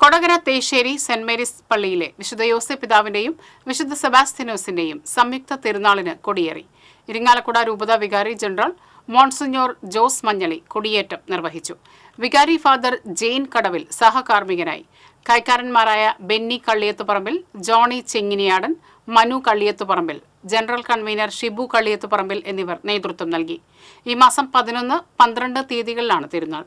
Kodakara Thessery saint Mary's പള്ളിയിലെ വിശുദ്ധ യോസെ പിതാവിന്റെയും വിശുദ്ധ സെബാസ്റ്റിനോസിന്റെയും സംയുക്ത തിരുനാളിന് കൊടിയേറി ഇരിങ്ങാലക്കുട രൂപത വികാരി ജനറൽ മോൺസിഞ്ഞോർ ജോസ് മഞ്ഞളി കൊടിയേറ്റം നിർവഹിച്ചു വികാരി ഫാദർ ജെയിൻ കടവിൽ സഹകാർമ്മികനായി കൈക്കാരന്മാരായ ബെന്നി കള്ളിയത്തുപറമ്പിൽ ജോണി ചെങ്ങിനിയാടൻ മനു കള്ളിയത്തുപറമ്പിൽ ജനറൽ കൺവീനർ ഷിബു കള്ളിയത്തുപറമ്പിൽ എന്നിവർ നേതൃത്വം നൽകി ഈ മാസം പതിനൊന്ന് പന്ത്രണ്ട് തീയതികളിലാണ് തിരുനാൾ